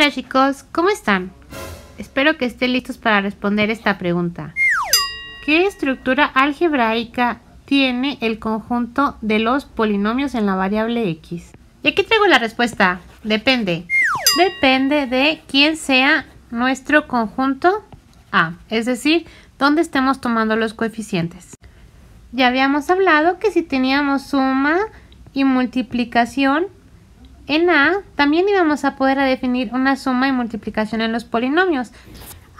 Hola chicos, ¿cómo están? Espero que estén listos para responder esta pregunta. ¿Qué estructura algebraica tiene el conjunto de los polinomios en la variable x? Y aquí traigo la respuesta. Depende. Depende de quién sea nuestro conjunto A, es decir, dónde estemos tomando los coeficientes. Ya habíamos hablado que si teníamos suma y multiplicación, en A también íbamos a poder definir una suma y multiplicación en los polinomios.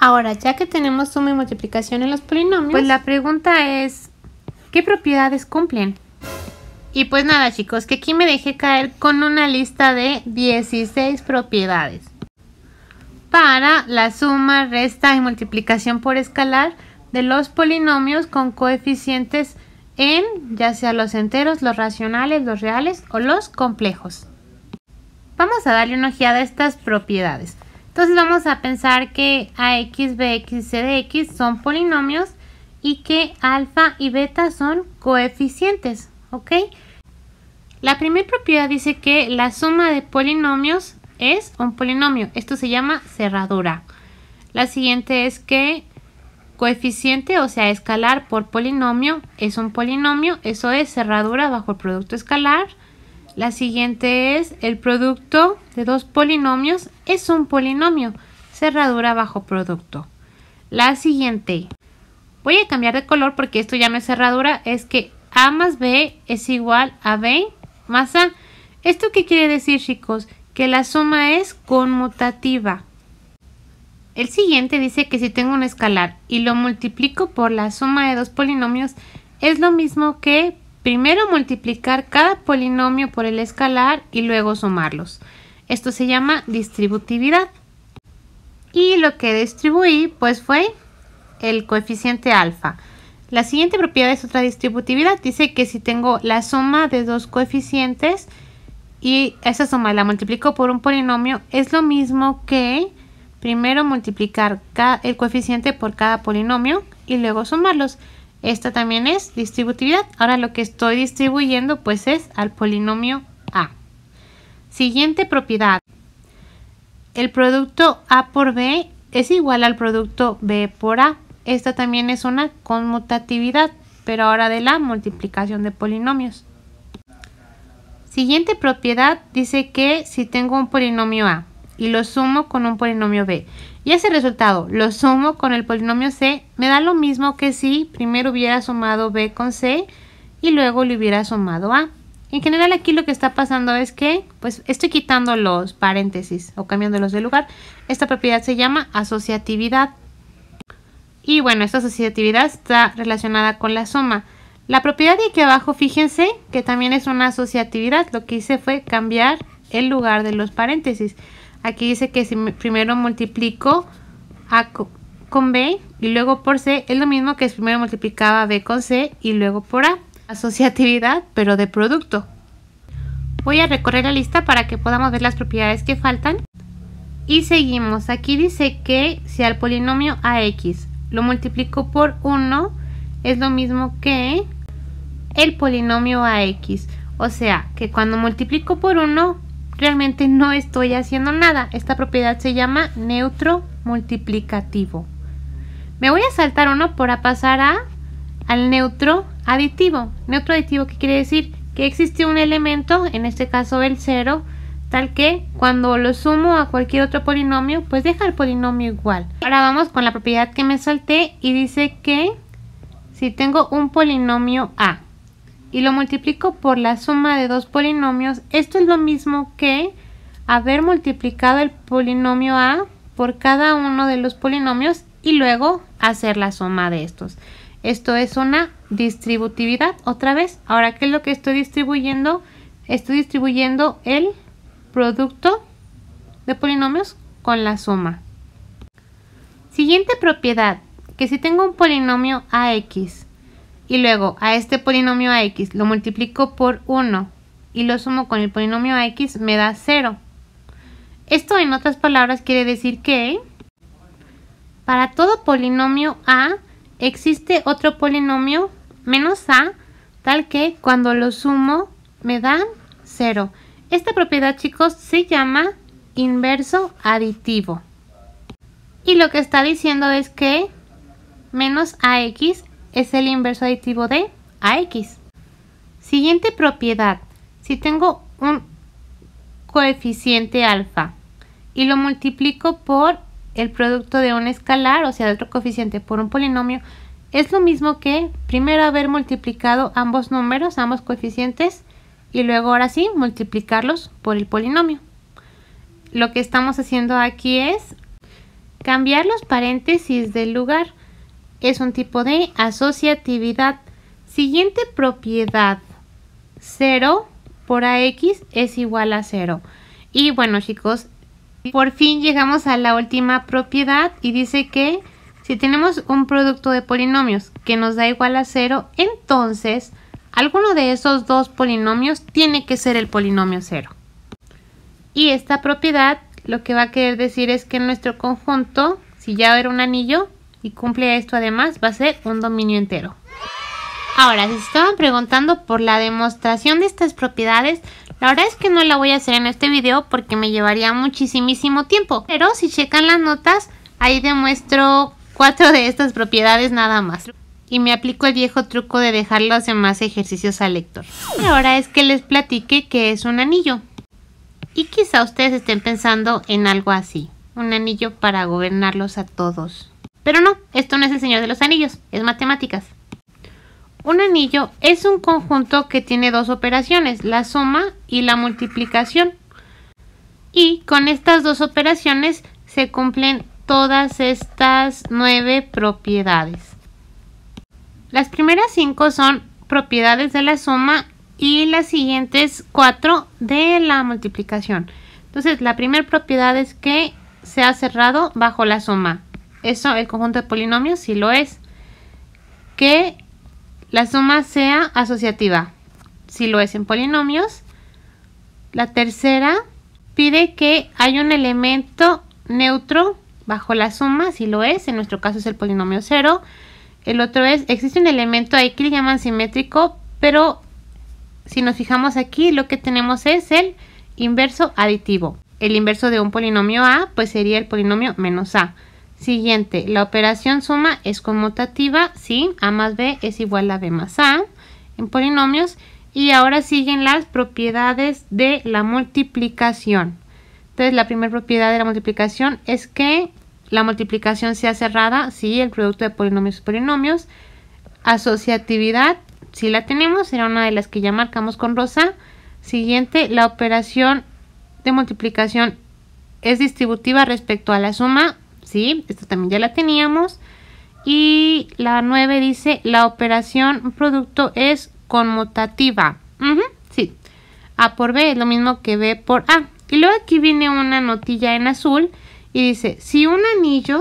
Ahora, ya que tenemos suma y multiplicación en los polinomios, pues la pregunta es, ¿qué propiedades cumplen? Y pues nada chicos, que aquí me dejé caer con una lista de 16 propiedades. Para la suma, resta y multiplicación por escalar de los polinomios con coeficientes en ya sea los enteros, los racionales, los reales o los complejos. Vamos a darle una ojeada a estas propiedades. Entonces vamos a pensar que AX, BX y C son polinomios y que alfa y beta son coeficientes, ¿ok? La primera propiedad dice que la suma de polinomios es un polinomio. Esto se llama cerradura. La siguiente es que coeficiente, o sea, escalar por polinomio, es un polinomio. Eso es cerradura bajo el producto escalar. La siguiente es el producto de dos polinomios es un polinomio. Cerradura bajo producto. La siguiente. Voy a cambiar de color porque esto ya no es cerradura. Es que A más B es igual a B más A. ¿Esto qué quiere decir, chicos? Que la suma es conmutativa. El siguiente dice que si tengo un escalar y lo multiplico por la suma de dos polinomios, es lo mismo que Primero multiplicar cada polinomio por el escalar y luego sumarlos. Esto se llama distributividad. Y lo que distribuí pues fue el coeficiente alfa. La siguiente propiedad es otra distributividad. Dice que si tengo la suma de dos coeficientes y esa suma la multiplico por un polinomio, es lo mismo que primero multiplicar el coeficiente por cada polinomio y luego sumarlos. Esta también es distributividad. Ahora lo que estoy distribuyendo pues es al polinomio A. Siguiente propiedad. El producto A por B es igual al producto B por A. Esta también es una conmutatividad, pero ahora de la multiplicación de polinomios. Siguiente propiedad dice que si tengo un polinomio A y lo sumo con un polinomio b. Y ese resultado lo sumo con el polinomio c, me da lo mismo que si primero hubiera sumado b con c y luego le hubiera sumado a. En general aquí lo que está pasando es que pues estoy quitando los paréntesis o cambiándolos de lugar. Esta propiedad se llama asociatividad. Y bueno, esta asociatividad está relacionada con la suma. La propiedad de aquí abajo, fíjense que también es una asociatividad. Lo que hice fue cambiar el lugar de los paréntesis. Aquí dice que si primero multiplico A con B y luego por C, es lo mismo que si primero multiplicaba B con C y luego por A. Asociatividad, pero de producto. Voy a recorrer la lista para que podamos ver las propiedades que faltan. Y seguimos. Aquí dice que si al polinomio AX lo multiplico por 1, es lo mismo que el polinomio AX. O sea, que cuando multiplico por 1, realmente no estoy haciendo nada. Esta propiedad se llama neutro multiplicativo. Me voy a saltar uno para pasar a, al neutro aditivo. Neutro aditivo que quiere decir que existe un elemento, en este caso el cero, tal que cuando lo sumo a cualquier otro polinomio, pues deja el polinomio igual. Ahora vamos con la propiedad que me salté y dice que si tengo un polinomio A, y lo multiplico por la suma de dos polinomios, esto es lo mismo que haber multiplicado el polinomio A por cada uno de los polinomios y luego hacer la suma de estos. Esto es una distributividad. Otra vez, ahora, ¿qué es lo que estoy distribuyendo? Estoy distribuyendo el producto de polinomios con la suma. Siguiente propiedad, que si tengo un polinomio AX y luego a este polinomio x lo multiplico por 1 y lo sumo con el polinomio x me da 0. Esto en otras palabras quiere decir que para todo polinomio a existe otro polinomio menos a tal que cuando lo sumo me da 0. Esta propiedad chicos se llama inverso aditivo. Y lo que está diciendo es que menos ax es el inverso aditivo de a x. Siguiente propiedad. Si tengo un coeficiente alfa y lo multiplico por el producto de un escalar, o sea, de otro coeficiente por un polinomio, es lo mismo que primero haber multiplicado ambos números, ambos coeficientes, y luego ahora sí multiplicarlos por el polinomio. Lo que estamos haciendo aquí es cambiar los paréntesis del lugar es un tipo de asociatividad. Siguiente propiedad. 0 por AX es igual a 0. Y bueno chicos, por fin llegamos a la última propiedad y dice que si tenemos un producto de polinomios que nos da igual a 0, entonces alguno de esos dos polinomios tiene que ser el polinomio 0. Y esta propiedad lo que va a querer decir es que nuestro conjunto, si ya era un anillo, y cumple esto además va a ser un dominio entero. Ahora, si se estaban preguntando por la demostración de estas propiedades, la verdad es que no la voy a hacer en este video porque me llevaría muchísimo tiempo. Pero si checan las notas, ahí demuestro cuatro de estas propiedades nada más. Y me aplico el viejo truco de dejarlo los más ejercicios al lector. Y ahora es que les platique que es un anillo. Y quizá ustedes estén pensando en algo así. Un anillo para gobernarlos a todos. Pero no, esto no es el Señor de los Anillos, es matemáticas. Un anillo es un conjunto que tiene dos operaciones, la suma y la multiplicación. Y con estas dos operaciones se cumplen todas estas nueve propiedades. Las primeras cinco son propiedades de la suma y las siguientes cuatro de la multiplicación. Entonces, la primera propiedad es que se ha cerrado bajo la suma. Eso, el conjunto de polinomios, si lo es. Que la suma sea asociativa, si lo es en polinomios. La tercera pide que hay un elemento neutro bajo la suma, si lo es, en nuestro caso es el polinomio 0. El otro es, existe un elemento ahí que le llaman simétrico, pero si nos fijamos aquí, lo que tenemos es el inverso aditivo. El inverso de un polinomio A, pues sería el polinomio menos A. Siguiente, la operación suma es conmutativa sí, A más B es igual a B más A en polinomios. Y ahora siguen las propiedades de la multiplicación. Entonces la primera propiedad de la multiplicación es que la multiplicación sea cerrada sí, el producto de polinomios y polinomios. Asociatividad, si la tenemos, era una de las que ya marcamos con rosa. Siguiente, la operación de multiplicación es distributiva respecto a la suma ¿sí? Esto también ya la teníamos. Y la 9 dice, la operación producto es conmutativa. sí, A por B es lo mismo que B por A. Y luego aquí viene una notilla en azul y dice, si un anillo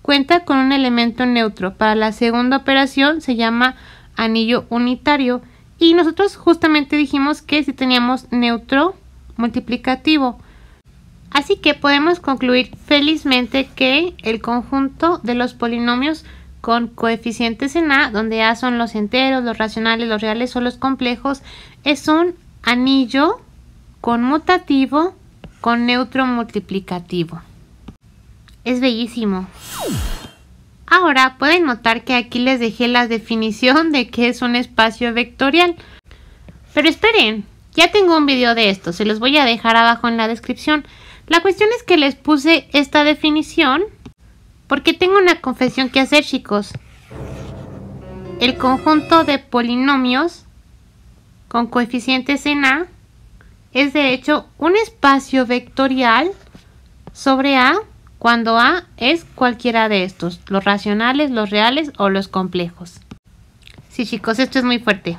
cuenta con un elemento neutro para la segunda operación, se llama anillo unitario. Y nosotros justamente dijimos que si teníamos neutro multiplicativo. Así que podemos concluir felizmente que el conjunto de los polinomios con coeficientes en A, donde A son los enteros, los racionales, los reales o los complejos, es un anillo conmutativo con neutro multiplicativo. Es bellísimo. Ahora pueden notar que aquí les dejé la definición de qué es un espacio vectorial. Pero esperen, ya tengo un video de esto, se los voy a dejar abajo en la descripción. La cuestión es que les puse esta definición porque tengo una confesión que hacer, chicos. El conjunto de polinomios con coeficientes en A es de hecho un espacio vectorial sobre A cuando A es cualquiera de estos, los racionales, los reales o los complejos. Sí chicos, esto es muy fuerte.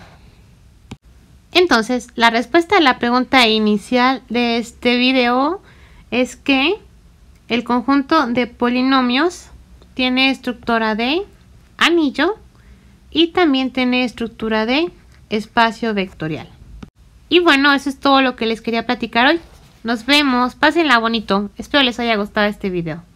Entonces, la respuesta a la pregunta inicial de este video es que el conjunto de polinomios tiene estructura de anillo y también tiene estructura de espacio vectorial. Y bueno, eso es todo lo que les quería platicar hoy. Nos vemos, pásenla bonito. Espero les haya gustado este video.